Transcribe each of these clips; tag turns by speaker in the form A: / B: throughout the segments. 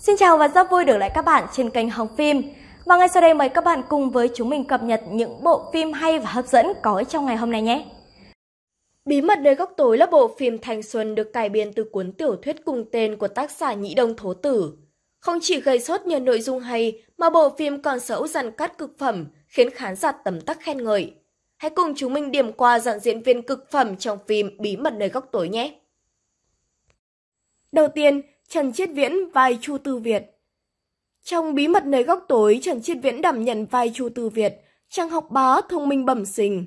A: Xin chào và rất vui được lại các bạn trên kênh Hồng Phim. Và ngay sau đây mời các bạn cùng với chúng mình cập nhật những bộ phim hay và hấp dẫn có trong ngày hôm nay nhé. Bí mật nơi góc tối là bộ phim thành xuân được cải biên từ cuốn tiểu thuyết cùng tên của tác giả Nhĩ Đông Thố Tử. Không chỉ gây sốt nhờ nội dung hay mà bộ phim còn sở dặn cắt cực phẩm khiến khán giả tấm tắc khen ngợi. Hãy cùng chúng mình điểm qua dàn diễn viên cực phẩm trong phim Bí mật nơi góc tối nhé. Đầu tiên, Trần Chiết Viễn vai Chu Tư Việt. Trong bí mật nơi góc tối, Trần Chiết Viễn đảm nhận vai Chu Tư Việt, chàng học bá thông minh bẩm sinh.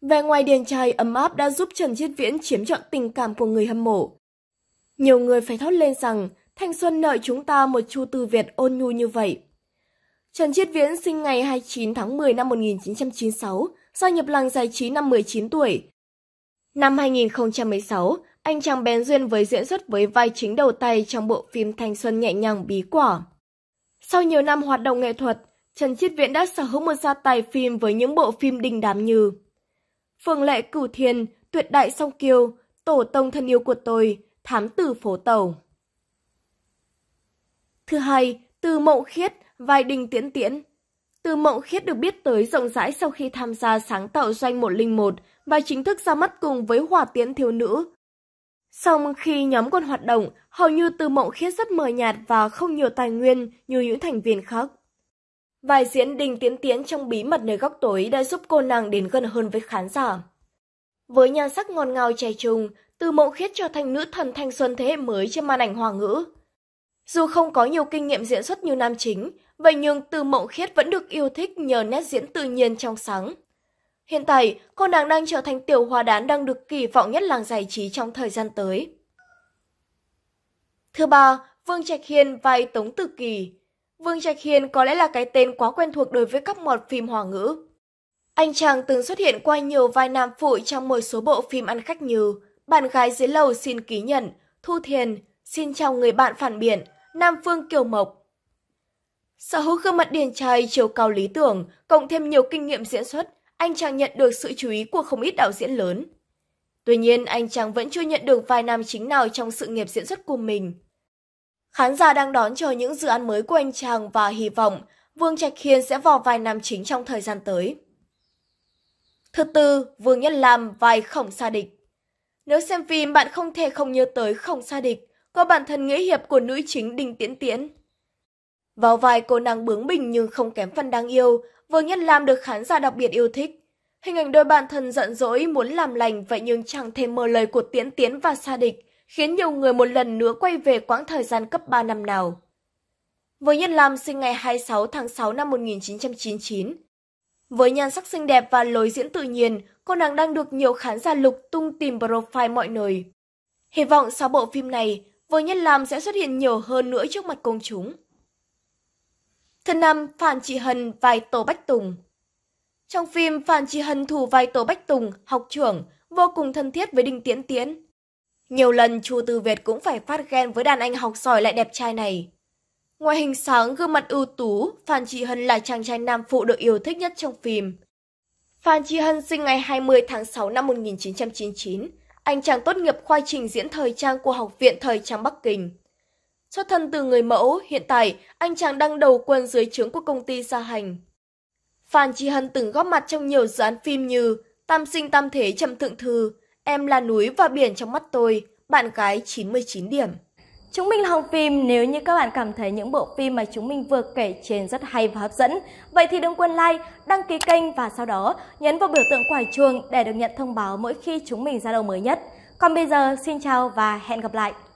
A: Về ngoài điền trai ấm áp đã giúp Trần Chiết Viễn chiếm trọn tình cảm của người hâm mộ. Nhiều người phải thốt lên rằng thanh xuân nợ chúng ta một Chu Tư Việt ôn nhu như vậy. Trần Chiết Viễn sinh ngày 29 tháng 10 năm 1996, gia nhập làng giải trí năm 19 tuổi. Năm 2016, anh chàng bén duyên với diễn xuất với vai chính đầu tay trong bộ phim Thanh xuân nhẹ nhàng bí quả. Sau nhiều năm hoạt động nghệ thuật, Trần Chiết Viễn đã sở hữu một gia tài phim với những bộ phim đình đám như Phường lệ cửu thiên, tuyệt đại song kiêu, tổ tông thân yêu của tôi, thám tử phố tàu. Thứ hai, từ mộng khiết, vai đình tiễn tiễn. Từ mộng khiết được biết tới rộng rãi sau khi tham gia sáng tạo doanh 101 và chính thức ra mắt cùng với hòa tiễn thiếu nữ Song khi nhóm còn hoạt động, hầu như từ mộng khiết rất mờ nhạt và không nhiều tài nguyên như những thành viên khác. Vài diễn Đình Tiến Tiến trong Bí mật nơi góc tối đã giúp cô nàng đến gần hơn với khán giả. Với nhan sắc ngon ngào trẻ trung, từ mộng khiết trở thành nữ thần thanh xuân thế hệ mới trên màn ảnh hoa ngữ. Dù không có nhiều kinh nghiệm diễn xuất như nam chính, vậy nhưng từ mộng khiết vẫn được yêu thích nhờ nét diễn tự nhiên trong sáng, Hiện tại, cô nàng đang trở thành tiểu hoa đán đang được kỳ vọng nhất làng giải trí trong thời gian tới. Thứ ba, Vương Trạch Hiên vai Tống Tử Kỳ. Vương Trạch Hiên có lẽ là cái tên quá quen thuộc đối với các mọt phim hòa ngữ. Anh chàng từng xuất hiện qua nhiều vai nam phụ trong một số bộ phim ăn khách như Bạn gái dưới lầu xin ký nhận, Thu Thiền, Xin chào người bạn phản biển, Nam Phương Kiều Mộc. Sở hữu gương mặt điển trai chiều cao lý tưởng, cộng thêm nhiều kinh nghiệm diễn xuất, anh chàng nhận được sự chú ý của không ít đạo diễn lớn. Tuy nhiên, anh chàng vẫn chưa nhận được vai nam chính nào trong sự nghiệp diễn xuất của mình. Khán giả đang đón chờ những dự án mới của anh chàng và hy vọng Vương Trạch Hiên sẽ vào vai nam chính trong thời gian tới. Thứ tư, Vương Nhất Lam vai Khổng Sa Địch. Nếu xem phim, bạn không thể không nhớ tới Khổng Sa Địch, có bản thân nghĩa hiệp của nữ chính Đinh Tiễn Tiễn. Vào vai cô nàng bướng bỉnh nhưng không kém phần đáng yêu, Vương Nhất Lam được khán giả đặc biệt yêu thích. Hình ảnh đôi bạn thân giận dỗi muốn làm lành vậy nhưng chẳng thể mờ lời của Tiễn Tiến và Sa Địch, khiến nhiều người một lần nữa quay về quãng thời gian cấp 3 năm nào. Vương Nhất Lam sinh ngày 26 tháng 6 năm 1999. Với nhan sắc xinh đẹp và lối diễn tự nhiên, cô nàng đang được nhiều khán giả lục tung tìm profile mọi nơi. Hy vọng sau bộ phim này, Vương Nhất Lam sẽ xuất hiện nhiều hơn nữa trước mặt công chúng. Thân năm Phan Chị Hân vai Tô Bách Tùng. Trong phim, Phan Chị Hân thủ vai Tô Bách Tùng, học trưởng, vô cùng thân thiết với Đinh Tiễn Tiễn. Nhiều lần Chu Tư Việt cũng phải phát ghen với đàn anh học giỏi lại đẹp trai này. Ngoài hình sáng, gương mặt ưu tú, Phan Chị Hân là chàng trai nam phụ được yêu thích nhất trong phim. Phan Chị Hân sinh ngày 20 tháng 6 năm 1999, anh chàng tốt nghiệp khoa trình diễn thời trang của Học viện Thời trang Bắc Kinh. Xuất thân từ người mẫu, hiện tại, anh chàng đang đầu quân dưới trướng của công ty gia hành. Phan Chi Hân từng góp mặt trong nhiều dự án phim như Tam sinh tam thế trầm thượng thư, Em là núi và biển trong mắt tôi, bạn gái 99 điểm. Chúng mình là Hồng Phim, nếu như các bạn cảm thấy những bộ phim mà chúng mình vừa kể trên rất hay và hấp dẫn, vậy thì đừng quên like, đăng ký kênh và sau đó nhấn vào biểu tượng quả chuông để được nhận thông báo mỗi khi chúng mình ra đầu mới nhất. Còn bây giờ, xin chào và hẹn gặp lại!